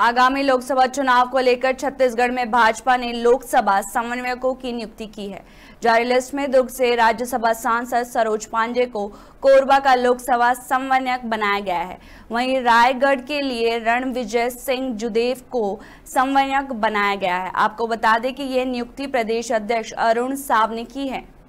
आगामी लोकसभा चुनाव को लेकर छत्तीसगढ़ में भाजपा ने लोकसभा समन्वयकों की नियुक्ति की है जारी लिस्ट में दुर्ग से राज्यसभा सांसद सरोज पांडे को कोरबा का लोकसभा समन्वयक बनाया गया है वहीं रायगढ़ के लिए रण विजय सिंह जुदेव को समन्वयक बनाया गया है आपको बता दें कि यह नियुक्ति प्रदेश अध्यक्ष अरुण साव ने की है